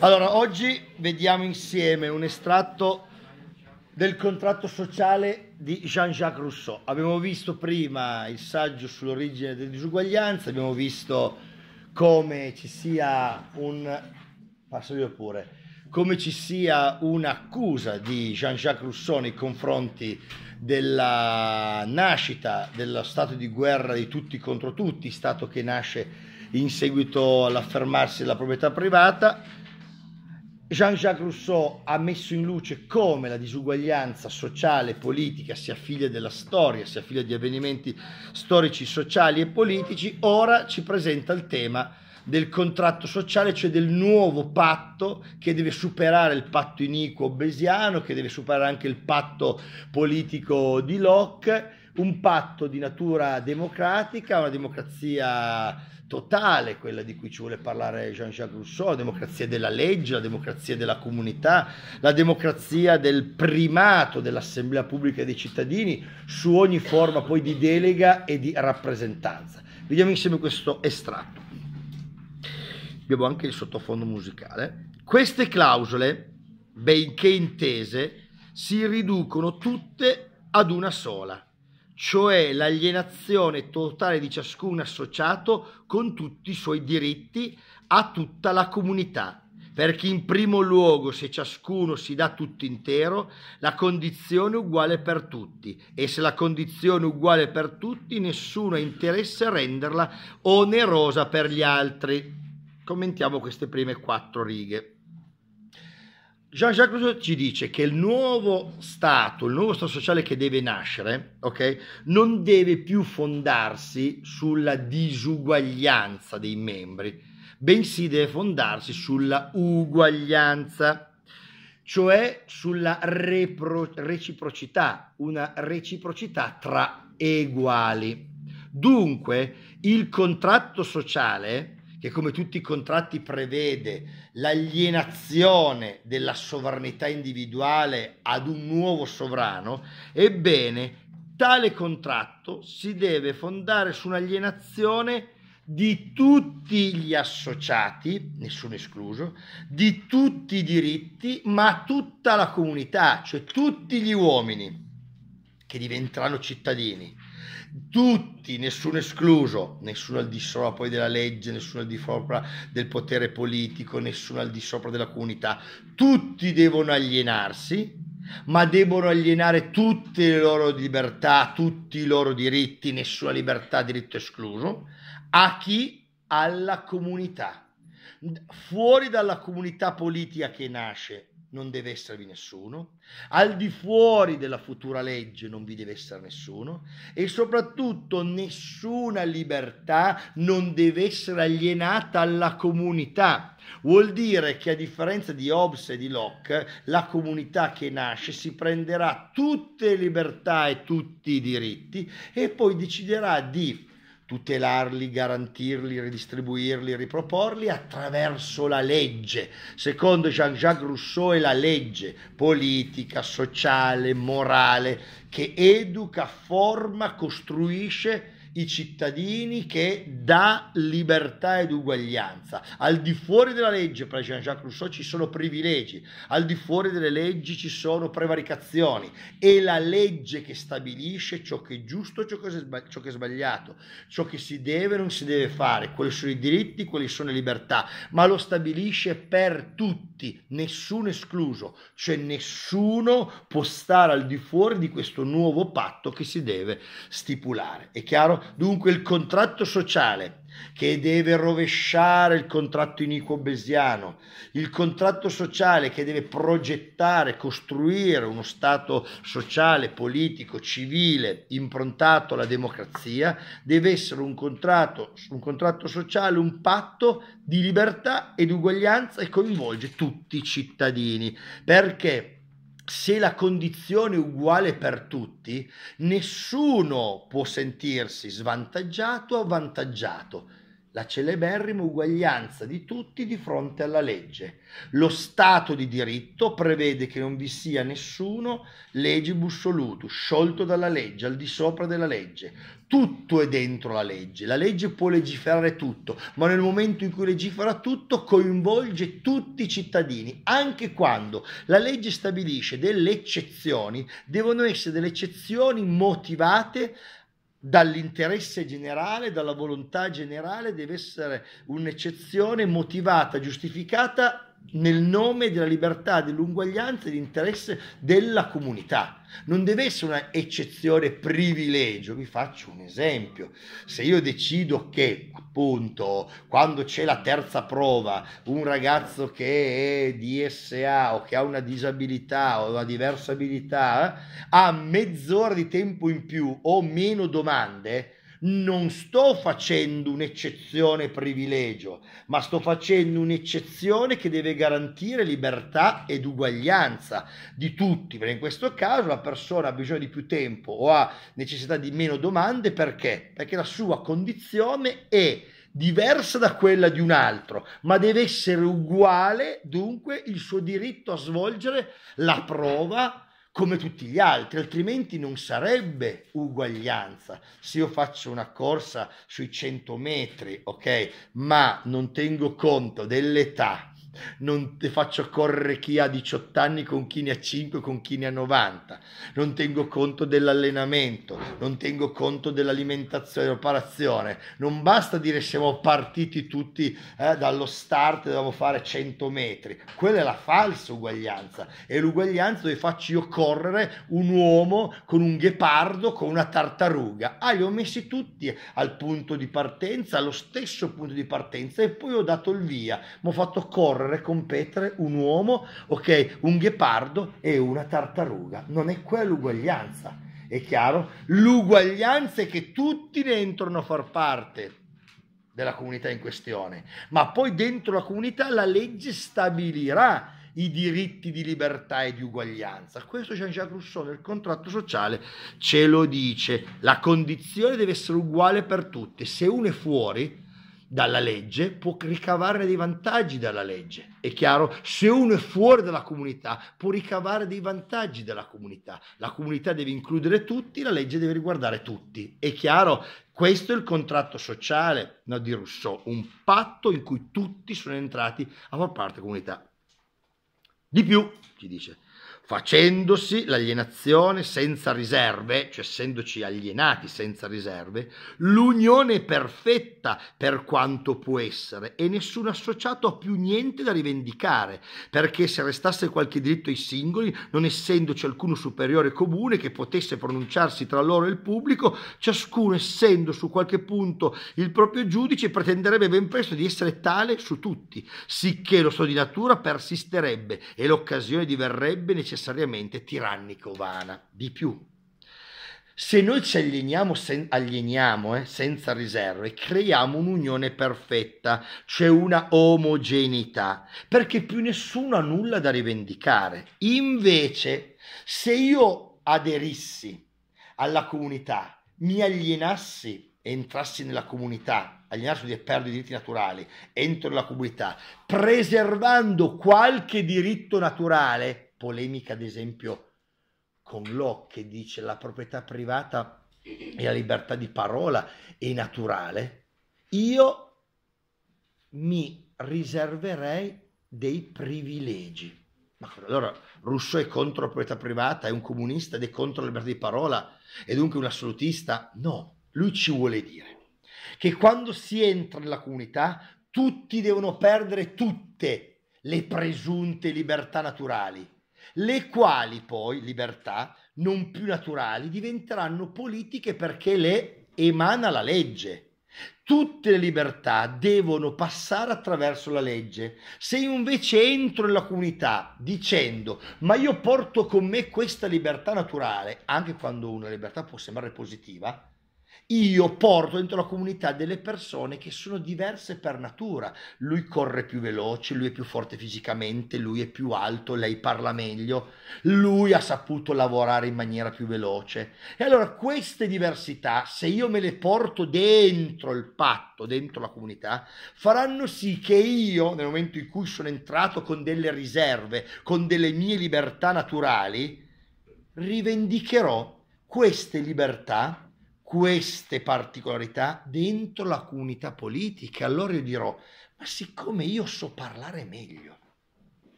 Allora, oggi vediamo insieme un estratto del contratto sociale di Jean-Jacques Rousseau. Abbiamo visto prima il saggio sull'origine delle disuguaglianze, abbiamo visto come ci sia un passo io pure come ci sia un'accusa di Jean-Jacques Rousseau nei confronti della nascita dello stato di guerra di tutti contro tutti, stato che nasce in seguito all'affermarsi della proprietà privata Jean-Jacques Rousseau ha messo in luce come la disuguaglianza sociale e politica sia figlia della storia, sia figlia di avvenimenti storici, sociali e politici, ora ci presenta il tema del contratto sociale, cioè del nuovo patto che deve superare il patto iniquo obesiano, che deve superare anche il patto politico di Locke, un patto di natura democratica, una democrazia totale, quella di cui ci vuole parlare Jean-Jacques Rousseau, la democrazia della legge, la democrazia della comunità, la democrazia del primato dell'assemblea pubblica dei cittadini su ogni forma poi di delega e di rappresentanza. Vediamo insieme questo estratto. Abbiamo anche il sottofondo musicale. Queste clausole, benché intese, si riducono tutte ad una sola cioè l'alienazione totale di ciascun associato con tutti i suoi diritti a tutta la comunità. Perché in primo luogo, se ciascuno si dà tutto intero, la condizione è uguale per tutti e se la condizione è uguale per tutti, nessuno ha interesse a renderla onerosa per gli altri. Commentiamo queste prime quattro righe. Jean-Jacques Rousseau ci dice che il nuovo Stato, il nuovo Stato sociale che deve nascere, okay, non deve più fondarsi sulla disuguaglianza dei membri, bensì deve fondarsi sulla uguaglianza, cioè sulla repro- reciprocità, una reciprocità tra uguali. Dunque, il contratto sociale che come tutti i contratti prevede l'alienazione della sovranità individuale ad un nuovo sovrano, ebbene tale contratto si deve fondare su un'alienazione di tutti gli associati, nessuno escluso, di tutti i diritti, ma tutta la comunità, cioè tutti gli uomini che diventeranno cittadini tutti, nessuno escluso, nessuno al di sopra poi della legge, nessuno al di sopra del potere politico, nessuno al di sopra della comunità, tutti devono alienarsi, ma devono alienare tutte le loro libertà, tutti i loro diritti, nessuna libertà, diritto escluso, a chi? Alla comunità. Fuori dalla comunità politica che nasce non deve esservi nessuno, al di fuori della futura legge non vi deve essere nessuno e soprattutto nessuna libertà non deve essere alienata alla comunità. Vuol dire che a differenza di Hobbes e di Locke, la comunità che nasce si prenderà tutte le libertà e tutti i diritti e poi deciderà di tutelarli, garantirli, ridistribuirli, riproporli attraverso la legge. Secondo Jean-Jacques Rousseau è la legge politica, sociale, morale che educa, forma, costruisce i cittadini che dà libertà ed uguaglianza. Al di fuori della legge, per Jean-Jacques Rousseau, ci sono privilegi, al di fuori delle leggi ci sono prevaricazioni. È la legge che stabilisce ciò che è giusto, ciò che è sbagliato, ciò che si deve e non si deve fare, quali sono i diritti, quali sono le libertà, ma lo stabilisce per tutti, nessuno escluso, cioè nessuno può stare al di fuori di questo nuovo patto che si deve stipulare. È chiaro? dunque il contratto sociale che deve rovesciare il contratto iniquo besiano, il contratto sociale che deve progettare, costruire uno Stato sociale, politico, civile, improntato alla democrazia, deve essere un contratto, un contratto sociale, un patto di libertà ed uguaglianza e coinvolge tutti i cittadini. Perché? se la condizione è uguale per tutti, nessuno può sentirsi svantaggiato o avvantaggiato la celeberrima uguaglianza di tutti di fronte alla legge. Lo Stato di diritto prevede che non vi sia nessuno legibus solutus, sciolto dalla legge, al di sopra della legge. Tutto è dentro la legge, la legge può legiferare tutto, ma nel momento in cui legifera tutto coinvolge tutti i cittadini, anche quando la legge stabilisce delle eccezioni, devono essere delle eccezioni motivate dall'interesse generale, dalla volontà generale, deve essere un'eccezione motivata, giustificata nel nome della libertà, dell'uguaglianza e dell'interesse della comunità. Non deve essere una eccezione privilegio. Vi faccio un esempio. Se io decido che, appunto, quando c'è la terza prova, un ragazzo che è DSA o che ha una disabilità o una diversa abilità ha eh, mezz'ora di tempo in più o meno domande, non sto facendo un'eccezione privilegio, ma sto facendo un'eccezione che deve garantire libertà ed uguaglianza di tutti, perché in questo caso la persona ha bisogno di più tempo o ha necessità di meno domande perché? Perché la sua condizione è diversa da quella di un altro, ma deve essere uguale dunque il suo diritto a svolgere la prova come tutti gli altri, altrimenti non sarebbe uguaglianza. Se io faccio una corsa sui 100 metri, ok, ma non tengo conto dell'età, non ti faccio correre chi ha 18 anni con chi ne ha 5, con chi ne ha 90, non tengo conto dell'allenamento, non tengo conto dell'alimentazione, preparazione, non basta dire siamo partiti tutti eh, dallo start, dobbiamo fare 100 metri, quella è la falsa uguaglianza, è l'uguaglianza dove faccio io correre un uomo con un ghepardo, con una tartaruga, ah li ho messi tutti al punto di partenza, allo stesso punto di partenza e poi ho dato il via, mi ho fatto correre competere un uomo, ok, un ghepardo e una tartaruga. Non è quella l'uguaglianza, è chiaro? L'uguaglianza è che tutti ne entrano a far parte della comunità in questione, ma poi dentro la comunità la legge stabilirà i diritti di libertà e di uguaglianza. Questo Jean-Jacques Rousseau nel contratto sociale ce lo dice. La condizione deve essere uguale per tutti. Se uno è fuori, dalla legge, può ricavare dei vantaggi dalla legge. È chiaro? Se uno è fuori dalla comunità, può ricavare dei vantaggi dalla comunità. La comunità deve includere tutti, la legge deve riguardare tutti. È chiaro? Questo è il contratto sociale no, di Rousseau, un patto in cui tutti sono entrati a far parte della comunità. Di più, ci dice, facendosi l'alienazione senza riserve, cioè essendoci alienati senza riserve, l'unione perfetta per quanto può essere e nessun associato ha più niente da rivendicare, perché se restasse qualche diritto ai singoli, non essendoci alcuno superiore comune che potesse pronunciarsi tra loro e il pubblico, ciascuno essendo su qualche punto il proprio giudice pretenderebbe ben presto di essere tale su tutti, sicché lo so di natura persisterebbe e l'occasione diverrebbe necessaria necessariamente tirannico vana, di più. Se noi ci alieniamo, sen- alieniamo eh, senza riserve, creiamo un'unione perfetta, cioè una omogeneità, perché più nessuno ha nulla da rivendicare. Invece, se io aderissi alla comunità, mi alienassi entrassi nella comunità, alienarsi di perdere i diritti naturali, entro nella comunità, preservando qualche diritto naturale, polemica ad esempio con Locke che dice la proprietà privata e la libertà di parola è naturale, io mi riserverei dei privilegi. Ma allora Rousseau è contro la proprietà privata, è un comunista ed è contro la libertà di parola, è dunque un assolutista? No, lui ci vuole dire che quando si entra nella comunità tutti devono perdere tutte le presunte libertà naturali le quali poi, libertà, non più naturali, diventeranno politiche perché le emana la legge. Tutte le libertà devono passare attraverso la legge. Se io invece entro nella comunità dicendo ma io porto con me questa libertà naturale, anche quando una libertà può sembrare positiva, io porto dentro la comunità delle persone che sono diverse per natura. Lui corre più veloce, lui è più forte fisicamente, lui è più alto, lei parla meglio, lui ha saputo lavorare in maniera più veloce. E allora queste diversità, se io me le porto dentro il patto, dentro la comunità, faranno sì che io, nel momento in cui sono entrato con delle riserve, con delle mie libertà naturali, rivendicherò queste libertà queste particolarità dentro la comunità politica. Allora io dirò, ma siccome io so parlare meglio,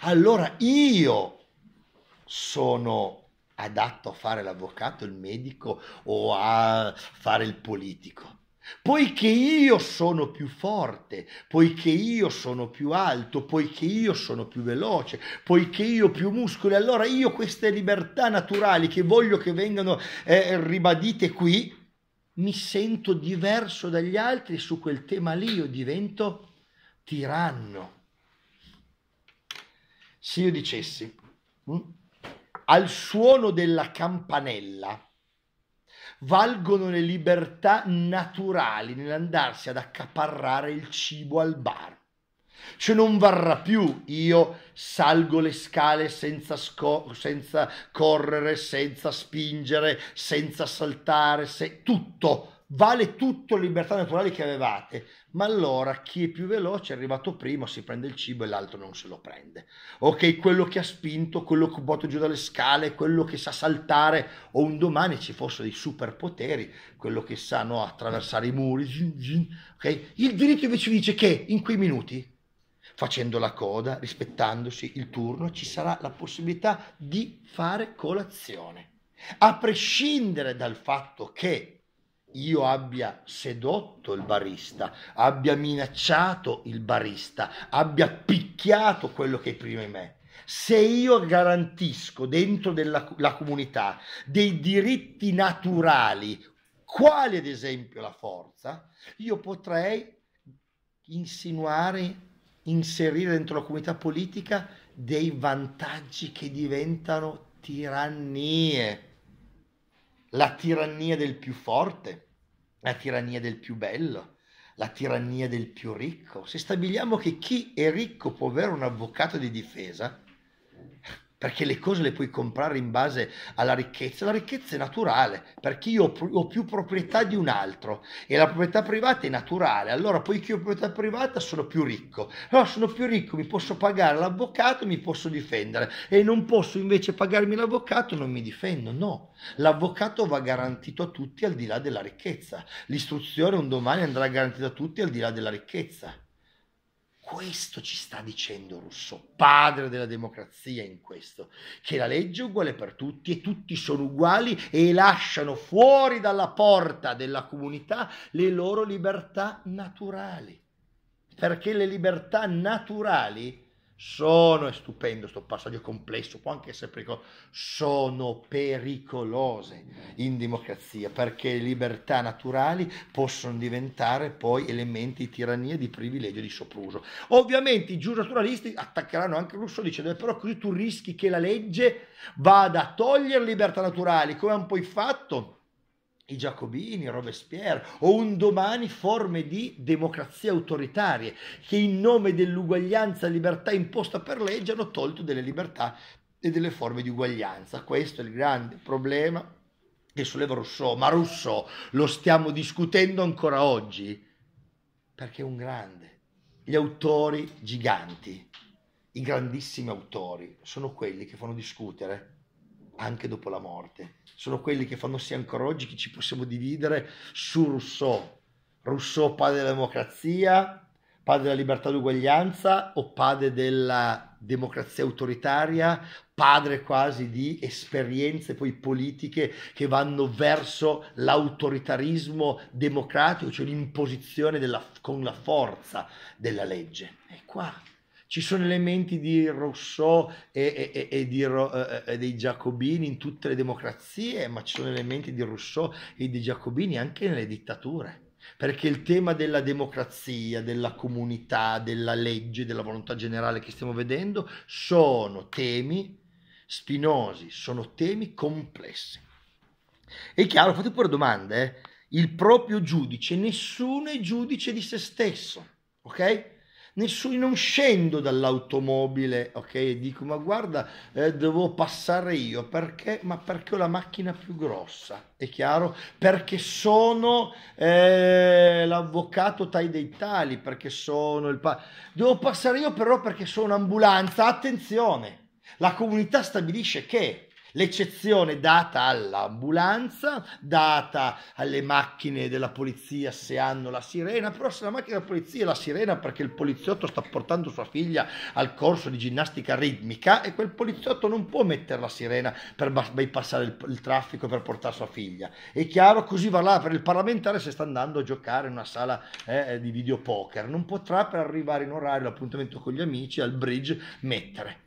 allora io sono adatto a fare l'avvocato, il medico o a fare il politico poiché io sono più forte, poiché io sono più alto, poiché io sono più veloce, poiché io ho più muscoli, allora io queste libertà naturali che voglio che vengano eh, ribadite qui, mi sento diverso dagli altri su quel tema lì, io divento tiranno. Se io dicessi, mh, mm, al suono della campanella, valgono le libertà naturali nell'andarsi ad accaparrare il cibo al bar. Cioè non varrà più io salgo le scale senza, sco- senza correre, senza spingere, senza saltare, se- tutto vale tutto la libertà naturale che avevate, ma allora chi è più veloce è arrivato prima, si prende il cibo e l'altro non se lo prende. Ok, quello che ha spinto, quello che ha giù dalle scale, quello che sa saltare, o un domani ci fossero dei superpoteri, quello che sanno attraversare i muri, zin, zin, okay? Il diritto invece dice che in quei minuti facendo la coda, rispettandosi il turno, ci sarà la possibilità di fare colazione. A prescindere dal fatto che io abbia sedotto il barista, abbia minacciato il barista, abbia picchiato quello che è prima di me. Se io garantisco dentro della, la comunità dei diritti naturali, quali ad esempio la forza, io potrei insinuare, inserire dentro la comunità politica dei vantaggi che diventano tirannie. La tirannia del più forte, la tirannia del più bello, la tirannia del più ricco. Se stabiliamo che chi è ricco può avere un avvocato di difesa, perché le cose le puoi comprare in base alla ricchezza. La ricchezza è naturale, perché io ho più proprietà di un altro e la proprietà privata è naturale. Allora, poiché ho proprietà privata, sono più ricco. Allora, sono più ricco, mi posso pagare l'avvocato mi posso difendere. E non posso invece pagarmi l'avvocato, non mi difendo. No, l'avvocato va garantito a tutti al di là della ricchezza. L'istruzione un domani andrà garantita a tutti al di là della ricchezza. Questo ci sta dicendo Rousseau, padre della democrazia in questo, che la legge è uguale per tutti e tutti sono uguali e lasciano fuori dalla porta della comunità le loro libertà naturali. Perché le libertà naturali sono, è stupendo sto passaggio complesso, può anche essere pericoloso, sono pericolose in democrazia perché le libertà naturali possono diventare poi elementi di tirannia, di privilegio, di sopruso. Ovviamente i giusnaturalisti attaccheranno anche Russo dicendo eh, però così tu rischi che la legge vada a togliere libertà naturali, come hanno poi fatto i Giacobini, Robespierre o un domani forme di democrazie autoritarie che in nome dell'uguaglianza e libertà imposta per legge hanno tolto delle libertà e delle forme di uguaglianza. Questo è il grande problema che solleva Rousseau, ma Rousseau lo stiamo discutendo ancora oggi perché è un grande. Gli autori giganti, i grandissimi autori, sono quelli che fanno discutere anche dopo la morte sono quelli che fanno sì ancora oggi che ci possiamo dividere su Rousseau. Rousseau padre della democrazia, padre della libertà d'uguaglianza o padre della democrazia autoritaria, padre quasi di esperienze poi politiche che vanno verso l'autoritarismo democratico, cioè l'imposizione della, con la forza della legge. E qua ci sono elementi di Rousseau e, e, e, di, e, dei Giacobini in tutte le democrazie, ma ci sono elementi di Rousseau e di Giacobini anche nelle dittature. Perché il tema della democrazia, della comunità, della legge, della volontà generale che stiamo vedendo sono temi spinosi, sono temi complessi. È chiaro, fate pure domande, eh? il proprio giudice, nessuno è giudice di se stesso, ok? nessuno, non scendo dall'automobile, ok? dico, ma guarda, eh, devo passare io, perché? Ma perché ho la macchina più grossa, è chiaro? Perché sono eh, l'avvocato tai dei tali, perché sono il... Pa- devo passare io però perché sono un'ambulanza, attenzione! La comunità stabilisce che l'eccezione data all'ambulanza, data alle macchine della polizia se hanno la sirena, però se la macchina della polizia è la sirena perché il poliziotto sta portando sua figlia al corso di ginnastica ritmica e quel poliziotto non può mettere la sirena per bypassare il, il traffico per portare sua figlia. È chiaro, così va là per il parlamentare se sta andando a giocare in una sala eh, eh di videopoker, non potrà per arrivare in orario all'appuntamento con gli amici al bridge mettere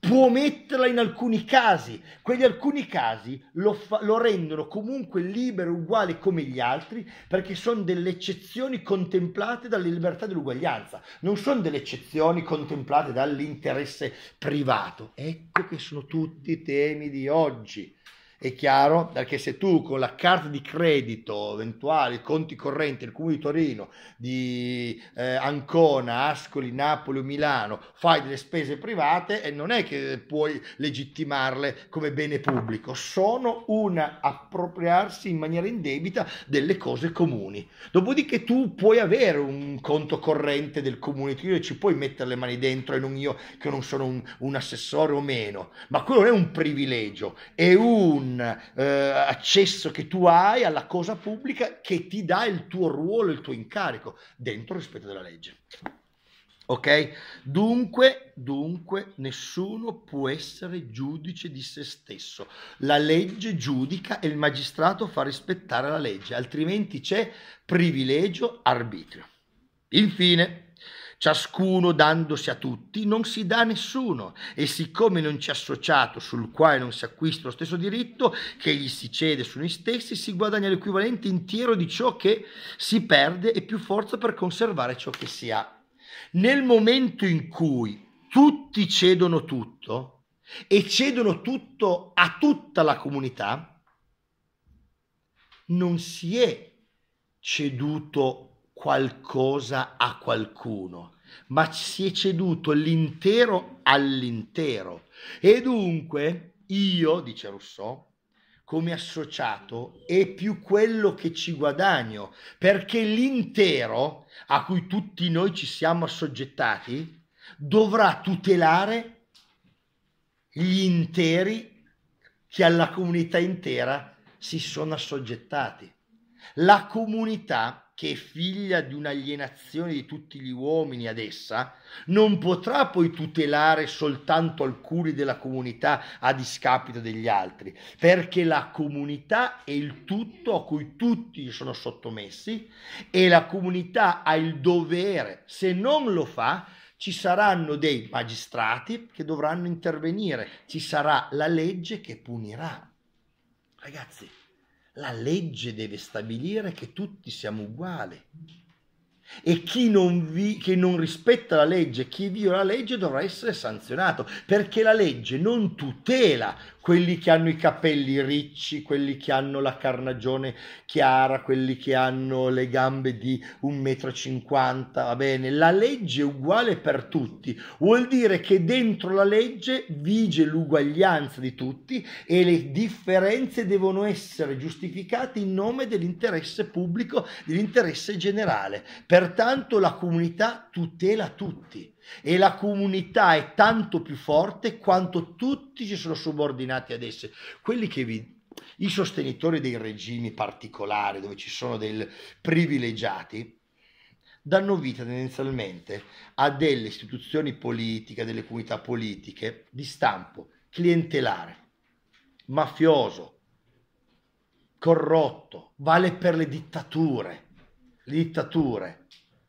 può metterla in alcuni casi, quegli alcuni casi lo, fa, lo, rendono comunque libero uguale come gli altri perché sono delle eccezioni contemplate dalla libertà dell'uguaglianza, non sono delle eccezioni contemplate dall'interesse privato. Ecco che sono tutti i temi di oggi. È chiaro? Perché se tu con la carta di credito, eventuali conti correnti del Comune di Torino, di eh, Ancona, Ascoli, Napoli o Milano, fai delle spese private e non è che puoi legittimarle come bene pubblico, sono un appropriarsi in maniera indebita delle cose comuni. Dopodiché tu puoi avere un conto corrente del Comune di Torino e ci puoi mettere le mani dentro e non io che non sono un, un assessore o meno, ma quello non è un privilegio, è un eh, accesso che tu hai alla cosa pubblica che ti dà il tuo ruolo, il tuo incarico dentro il rispetto della legge. Ok? Dunque, dunque, nessuno può essere giudice di se stesso. La legge giudica e il magistrato fa rispettare la legge, altrimenti c'è privilegio arbitrio. Infine, ciascuno dandosi a tutti non si dà a nessuno e siccome non c'è associato sul quale non si acquista lo stesso diritto che gli si cede su noi stessi, si guadagna l'equivalente intero di ciò che si perde e più forza per conservare ciò che si ha. Nel momento in cui tutti cedono tutto e cedono tutto a tutta la comunità, non si è ceduto qualcosa a qualcuno, ma si è ceduto l'intero all'intero. E dunque io, dice Rousseau, come associato è più quello che ci guadagno, perché l'intero a cui tutti noi ci siamo assoggettati dovrà tutelare gli interi che alla comunità intera si sono assoggettati. La comunità che è figlia di un'alienazione di tutti gli uomini ad essa, non potrà poi tutelare soltanto alcuni della comunità a discapito degli altri, perché la comunità è il tutto a cui tutti sono sottomessi e la comunità ha il dovere, se non lo fa, ci saranno dei magistrati che dovranno intervenire, ci sarà la legge che punirà. Ragazzi, la legge deve stabilire che tutti siamo uguali. E chi non, vi, chi non rispetta la legge, chi viola la legge dovrà essere sanzionato, perché la legge non tutela quelli che hanno i capelli ricci, quelli che hanno la carnagione chiara, quelli che hanno le gambe di 1,50 m, va bene? La legge è uguale per tutti, vuol dire che dentro la legge vige l'uguaglianza di tutti e le differenze devono essere giustificate in nome dell'interesse pubblico, dell'interesse generale. Pertanto la comunità tutela tutti e la comunità è tanto più forte quanto tutti si sono subordinati ad esse. Quelli che vi i sostenitori dei regimi particolari dove ci sono dei privilegiati danno vita tendenzialmente a delle istituzioni politiche, a delle comunità politiche di stampo clientelare, mafioso, corrotto, vale per le dittature. Le dittature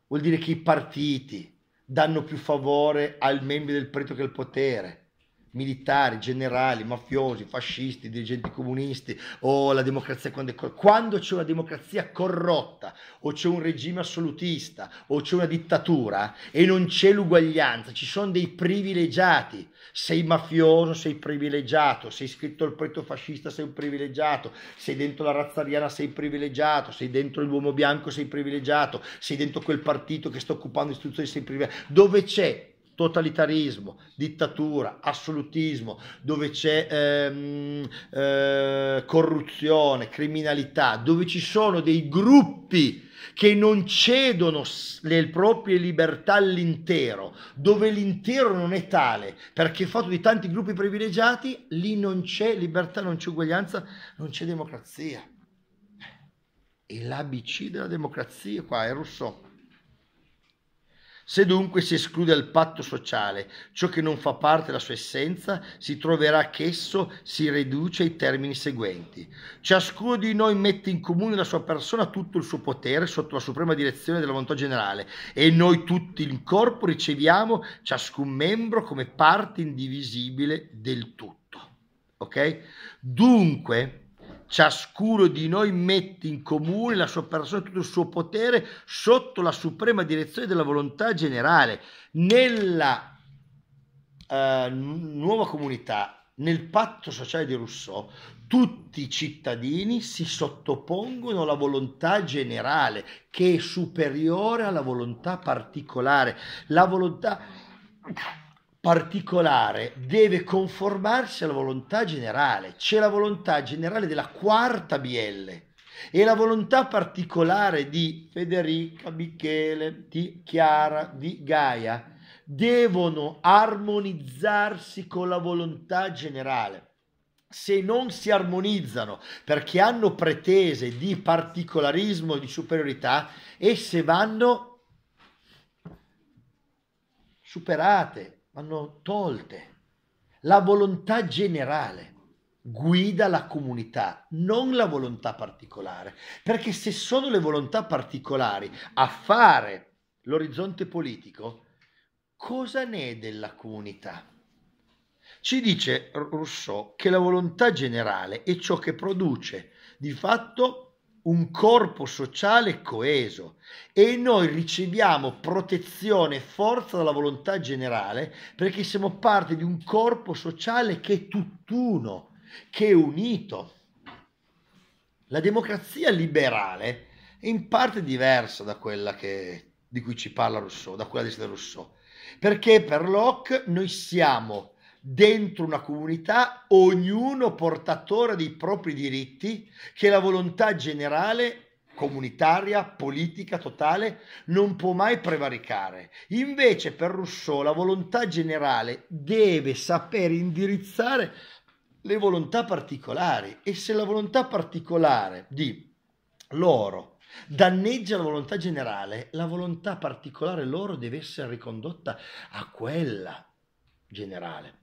vuol dire che i partiti, danno più favore ai membri del preto che al potere militari, generali, mafiosi, fascisti, dirigenti comunisti o oh, la democrazia quando è corrotta. Quando c'è una democrazia corrotta o c'è un regime assolutista o c'è una dittatura e non c'è l'uguaglianza, ci sono dei privilegiati. Sei mafioso, sei privilegiato, sei iscritto al preto fascista, sei un privilegiato, sei dentro la razza ariana, sei privilegiato, sei dentro l'uomo bianco, sei privilegiato, sei dentro quel partito che sta occupando istituzioni, sei privilegiato. Dove c'è totalitarismo, dittatura, assolutismo, dove c'è ehm, eh, corruzione, criminalità, dove ci sono dei gruppi che non cedono le proprie libertà all'intero, dove l'intero non è tale, perché è fatto di tanti gruppi privilegiati, lì non c'è libertà, non c'è uguaglianza, non c'è democrazia. E l'ABC della democrazia qua è Rousseau. Se dunque si esclude il patto sociale, ciò che non fa parte della sua essenza, si troverà che esso si riduce ai termini seguenti. Ciascuno di noi mette in comune la sua persona tutto il suo potere sotto la suprema direzione della volontà generale e noi tutti in corpo riceviamo ciascun membro come parte indivisibile del tutto. Ok? Dunque, ciascuno di noi mette in comune la sua persona, tutto il suo potere sotto la suprema direzione della volontà generale. Nella eh, nuova comunità, nel patto sociale di Rousseau, tutti i cittadini si sottopongono alla volontà generale che è superiore alla volontà particolare. La volontà particolare deve conformarsi alla volontà generale. C'è la volontà generale della quarta BL e la volontà particolare di Federica, Michele, di Chiara, di Gaia devono armonizzarsi con la volontà generale. Se non si armonizzano perché hanno pretese di particolarismo, di superiorità, esse vanno superate, vanno tolte. La volontà generale guida la comunità, non la volontà particolare, perché se sono le volontà particolari a fare l'orizzonte politico, cosa ne è della comunità? Ci dice Rousseau che la volontà generale è ciò che produce di fatto un corpo sociale coeso e noi riceviamo protezione e forza dalla volontà generale perché siamo parte di un corpo sociale che è tutt'uno, che è unito. La democrazia liberale è in parte diversa da quella che, di cui ci parla Rousseau, da quella di Rousseau, perché per Locke noi siamo dentro una comunità, ognuno portatore dei propri diritti, che la volontà generale comunitaria, politica, totale, non può mai prevaricare. Invece per Rousseau la volontà generale deve saper indirizzare le volontà particolari e se la volontà particolare di loro danneggia la volontà generale, la volontà particolare loro deve essere ricondotta a quella generale.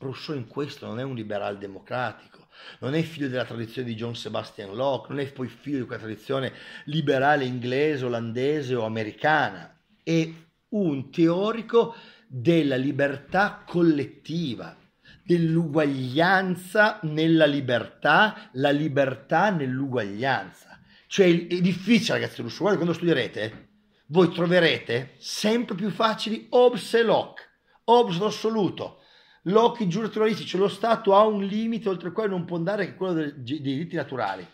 Rousseau in questo non è un liberal democratico, non è figlio della tradizione di John Sebastian Locke, non è poi figlio di quella tradizione liberale inglese, olandese o americana, è un teorico della libertà collettiva, dell'uguaglianza nella libertà, la libertà nell'uguaglianza. Cioè è difficile ragazzi Rousseau, guarda quando studierete, eh. voi troverete sempre più facili Hobbes e Locke, Hobbes l'assoluto, L'occhi giuraturistici, lo Stato ha un limite oltre il quale non può andare che quello dei, dei diritti naturali.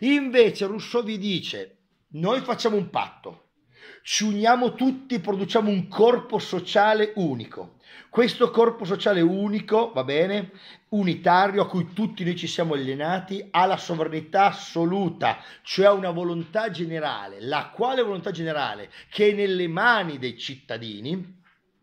Invece Rousseau vi dice, noi facciamo un patto, ci uniamo tutti, produciamo un corpo sociale unico. Questo corpo sociale unico, va bene, unitario, a cui tutti noi ci siamo allenati, ha la sovranità assoluta, cioè ha una volontà generale, la quale volontà generale che è nelle mani dei cittadini,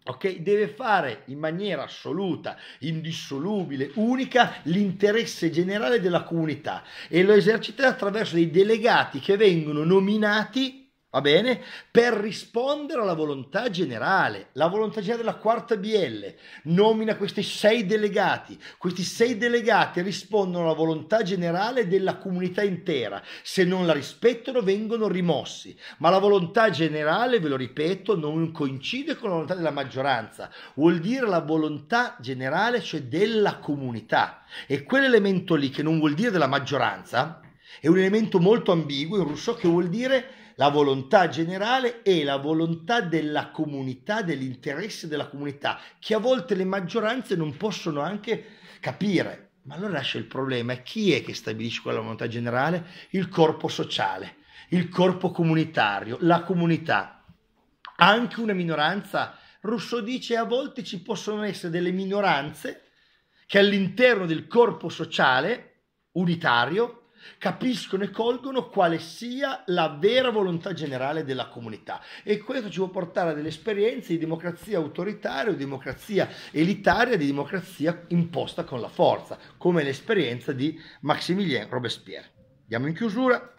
ok? Deve fare in maniera assoluta, indissolubile, unica l'interesse generale della comunità e lo esercita attraverso dei delegati che vengono nominati va bene? Per rispondere alla volontà generale, la volontà generale della quarta BL nomina questi sei delegati, questi sei delegati rispondono alla volontà generale della comunità intera, se non la rispettano vengono rimossi, ma la volontà generale, ve lo ripeto, non coincide con la volontà della maggioranza, vuol dire la volontà generale, cioè della comunità. E quell'elemento lì che non vuol dire della maggioranza, è un elemento molto ambiguo in russo che vuol dire la volontà generale e la volontà della comunità, dell'interesse della comunità, che a volte le maggioranze non possono anche capire. Ma allora nasce il problema, chi è che stabilisce quella volontà generale? Il corpo sociale, il corpo comunitario, la comunità, anche una minoranza. Rousseau dice a volte ci possono essere delle minoranze che all'interno del corpo sociale unitario capiscono e colgono quale sia la vera volontà generale della comunità e questo ci può portare a delle esperienze di democrazia autoritaria o democrazia elitaria, di democrazia imposta con la forza, come l'esperienza di Maximilien Robespierre. Andiamo in chiusura.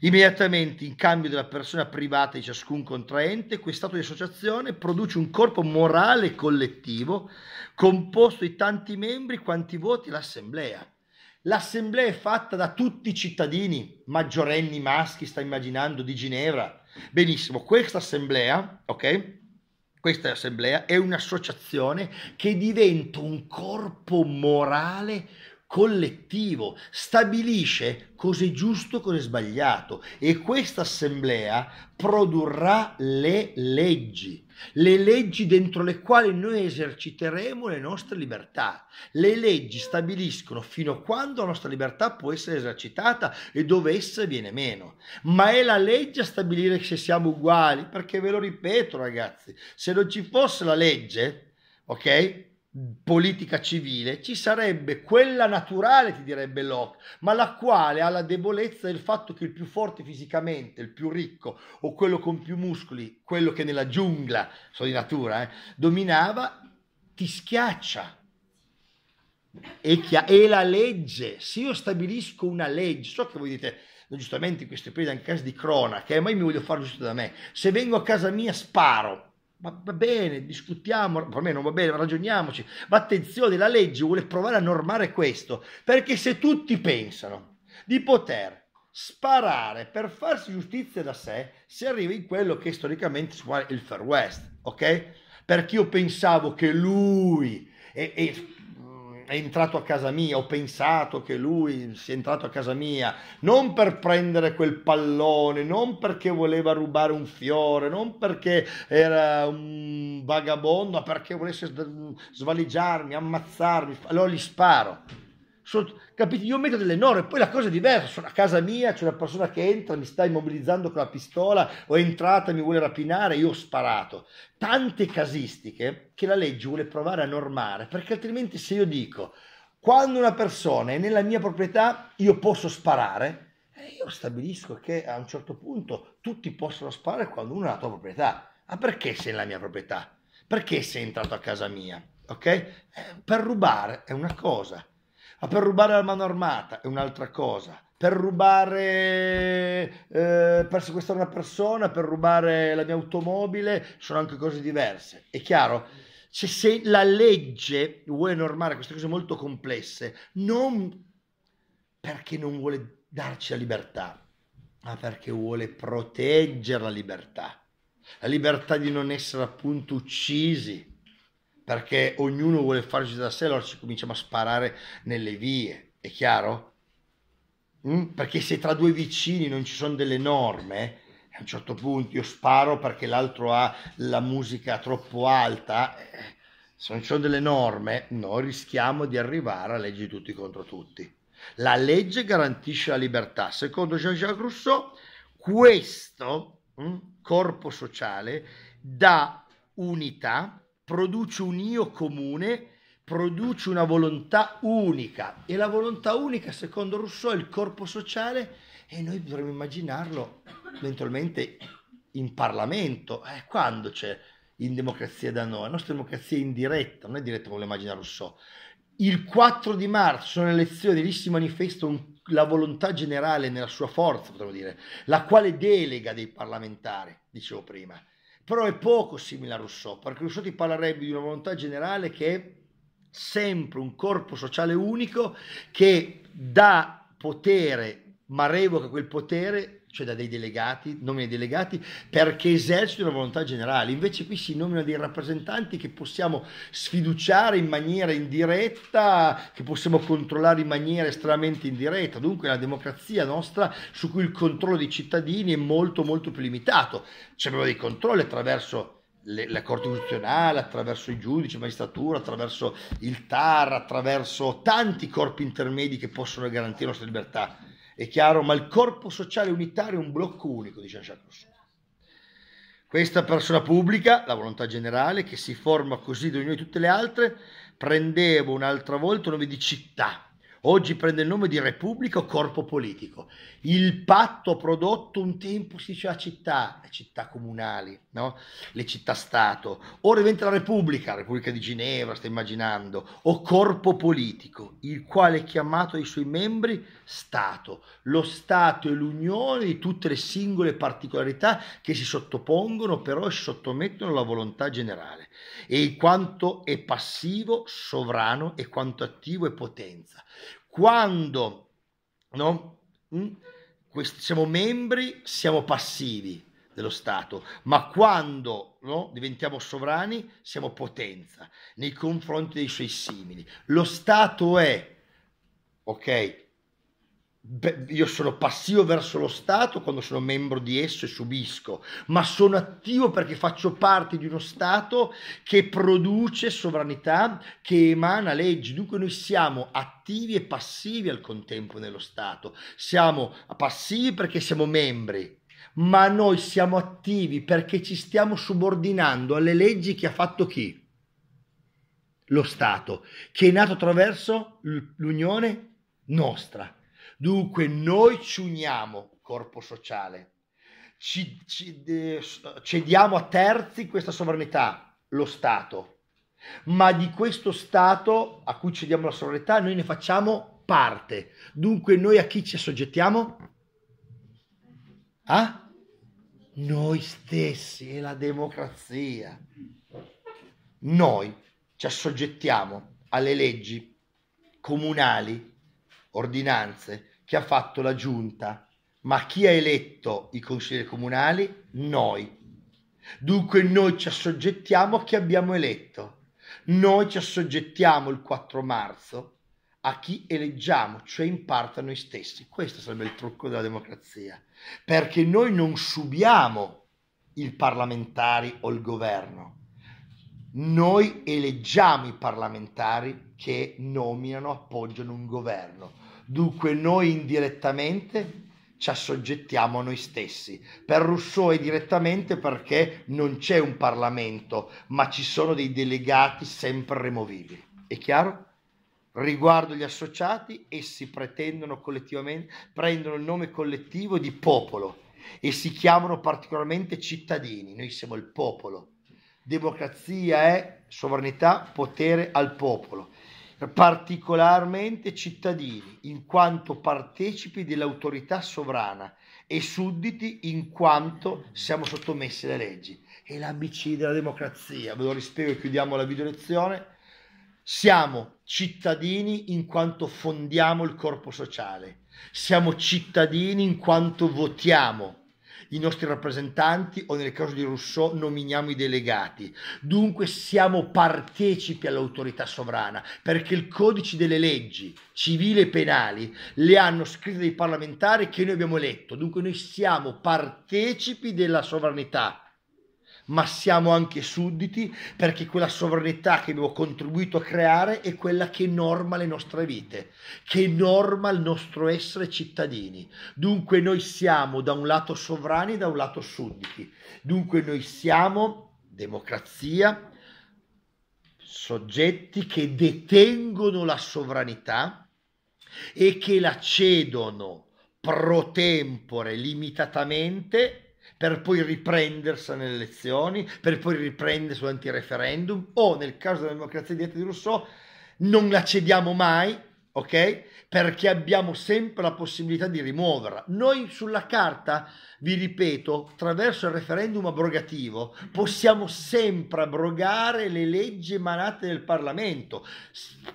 Immediatamente, in cambio della persona privata di ciascun contraente, questo stato di associazione produce un corpo morale collettivo composto di tanti membri quanti voti l'assemblea L'assemblea è fatta da tutti i cittadini, maggiorenni maschi, sta immaginando, di Ginevra. Benissimo, questa assemblea, ok? Questa assemblea è un'associazione che diventa un corpo morale collettivo, stabilisce cos'è giusto, e cos'è sbagliato e questa assemblea produrrà le leggi, le leggi dentro le quali noi eserciteremo le nostre libertà. Le leggi stabiliscono fino a quando la nostra libertà può essere esercitata e dove essa viene meno, ma è la legge a stabilire se siamo uguali, perché ve lo ripeto ragazzi, se non ci fosse la legge, ok? politica civile ci sarebbe quella naturale, ti direbbe Locke, ma la quale ha la debolezza del fatto che il più forte fisicamente, il più ricco o quello con più muscoli, quello che nella giungla, so di natura, eh, dominava, ti schiaccia. E, chia- e la legge, se io stabilisco una legge, so che voi dite, giustamente in questi periodi anche casi di cronaca, eh, ma io mi voglio fare giusto da me, se vengo a casa mia sparo, va, va bene, discutiamo, per me non va bene, ragioniamoci, ma attenzione, la legge vuole provare a normare questo, perché se tutti pensano di poter sparare per farsi giustizia da sé, si arriva in quello che storicamente si chiama il Far West, ok? Perché io pensavo che lui e, e è entrato a casa mia, ho pensato che lui sia entrato a casa mia non per prendere quel pallone, non perché voleva rubare un fiore, non perché era un vagabondo, ma perché volesse svaligiarmi, ammazzarmi, allora gli sparo sono, capito? Io metto delle norme, poi la cosa è diversa. Sono a casa mia, c'è una persona che entra, mi sta immobilizzando con la pistola, o è entrata e mi vuole rapinare, io ho sparato. Tante casistiche che la legge vuole provare a normare, perché altrimenti se io dico quando una persona è nella mia proprietà io posso sparare, eh, io stabilisco che a un certo punto tutti possono sparare quando uno è nella tua proprietà. Ma perché sei nella mia proprietà? Perché sei entrato a casa mia? Ok? Eh, per rubare è una cosa, ma per rubare la mano armata è un'altra cosa. Per rubare, eh, per sequestrare una persona, per rubare la mia automobile, sono anche cose diverse. È chiaro? Cioè, se la legge vuole normare queste cose molto complesse, non perché non vuole darci la libertà, ma perché vuole proteggere la libertà, la libertà di non essere appunto uccisi, perché ognuno vuole farci da sé, allora ci cominciamo a sparare nelle vie, è chiaro? Mm? Perché se tra due vicini non ci sono delle norme, a un certo punto io sparo perché l'altro ha la musica troppo alta, eh, se non ci sono delle norme, noi rischiamo di arrivare a leggi tutti contro tutti. La legge garantisce la libertà. Secondo Jean-Jacques Rousseau, questo mm, corpo sociale dà unità produce un io comune, produce una volontà unica e la volontà unica, secondo Rousseau, è il corpo sociale e noi dovremmo immaginarlo eventualmente in Parlamento. Eh, quando c'è in democrazia da noi? La nostra democrazia è indiretta, non è diretta come lo immagina Rousseau. Il 4 di marzo, sono le elezioni, lì si manifesta un la volontà generale nella sua forza, potremmo dire, la quale delega dei parlamentari, dicevo prima però è poco simile a Rousseau, perché Rousseau ti parlerebbe di una volontà generale che è sempre un corpo sociale unico che dà potere, ma revoca quel potere cioè da dei delegati, nomina dei delegati, perché esercitano la volontà generale. Invece qui si nomina dei rappresentanti che possiamo sfiduciare in maniera indiretta, che possiamo controllare in maniera estremamente indiretta. Dunque la democrazia nostra su cui il controllo dei cittadini è molto molto più limitato. C'è proprio dei controlli attraverso la Corte Costituzionale, attraverso i giudici, magistratura, attraverso il TAR, attraverso tanti corpi intermedi che possono garantire la nostra libertà è chiaro, ma il corpo sociale unitario è un blocco unico, dice Jacques Rousseau. Questa persona pubblica, la volontà generale, che si forma così da ognuno di tutte le altre, prendeva un'altra volta il nome di città, oggi prende il nome di Repubblica o Corpo Politico. Il patto prodotto un tempo si diceva città, le città comunali, no? le città-stato, ora diventa la Repubblica, la Repubblica di Ginevra, sta immaginando, o Corpo Politico, il quale è chiamato ai suoi membri Stato. Lo Stato è l'unione di tutte le singole particolarità che si sottopongono però e si sottomettono alla volontà generale. E quanto è passivo, sovrano, e quanto attivo è potenza quando no? Mm? siamo membri, siamo passivi dello Stato, ma quando no? diventiamo sovrani siamo potenza nei confronti dei suoi simili. Lo Stato è, ok, Beh, io sono passivo verso lo Stato quando sono membro di esso e subisco, ma sono attivo perché faccio parte di uno Stato che produce sovranità, che emana leggi. Dunque noi siamo attivi e passivi al contempo nello Stato. Siamo passivi perché siamo membri, ma noi siamo attivi perché ci stiamo subordinando alle leggi che ha fatto chi? Lo Stato, che è nato attraverso l'unione nostra Dunque noi ci uniamo, corpo sociale, ci, ci eh, cediamo a terzi questa sovranità, lo Stato, ma di questo Stato a cui cediamo la sovranità noi ne facciamo parte. Dunque noi a chi ci assoggettiamo? A noi stessi e la democrazia. Noi ci assoggettiamo alle leggi comunali ordinanze che ha fatto la giunta, ma chi ha eletto i consiglieri comunali? Noi. Dunque noi ci assoggettiamo a chi abbiamo eletto. Noi ci assoggettiamo il 4 marzo a chi eleggiamo, cioè in parte a noi stessi. Questo sarebbe il trucco della democrazia, perché noi non subiamo il parlamentari o il governo. Noi eleggiamo i parlamentari che nominano, appoggiano un governo Dunque noi indirettamente ci assoggettiamo a noi stessi. Per Rousseau è direttamente perché non c'è un Parlamento, ma ci sono dei delegati sempre removibili. È chiaro? Riguardo gli associati, essi pretendono collettivamente, prendono il nome collettivo di popolo e si chiamano particolarmente cittadini. Noi siamo il popolo. Democrazia è sovranità, potere al popolo particolarmente cittadini, in quanto partecipi dell'autorità sovrana e sudditi in quanto siamo sottomessi alle leggi. È l'ABC della democrazia, ve lo rispiego e chiudiamo la video lezione. Siamo cittadini in quanto fondiamo il corpo sociale, siamo cittadini in quanto votiamo i nostri rappresentanti o nel caso di Rousseau nominiamo i delegati. Dunque siamo partecipi all'autorità sovrana perché il codice delle leggi civili e penali le hanno scritte dei parlamentari che noi abbiamo eletto. Dunque noi siamo partecipi della sovranità ma siamo anche sudditi perché quella sovranità che abbiamo contribuito a creare è quella che norma le nostre vite, che norma il nostro essere cittadini. Dunque noi siamo da un lato sovrani e da un lato sudditi. Dunque noi siamo democrazia, soggetti che detengono la sovranità e che la cedono pro tempore limitatamente per poi riprendersi nelle elezioni, per poi riprendersi sull'antireferendum o nel caso della democrazia diretta di Rousseau non la cediamo mai ok? Perché abbiamo sempre la possibilità di rimuoverla. Noi sulla carta, vi ripeto, attraverso il referendum abrogativo possiamo sempre abrogare le leggi emanate dal Parlamento,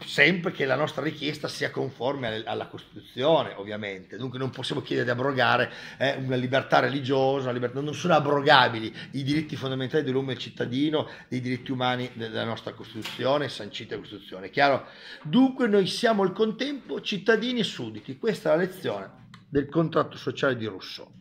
sempre che la nostra richiesta sia conforme alla Costituzione, ovviamente. Dunque non possiamo chiedere di abrogare eh, una libertà religiosa, una libertà... non sono abrogabili i diritti fondamentali dell'uomo e del cittadino, dei diritti umani della nostra Costituzione, sancita Costituzione, chiaro? Dunque noi siamo il contrario contempo cittadini e sudditi. Questa è la lezione del contratto sociale di Rousseau.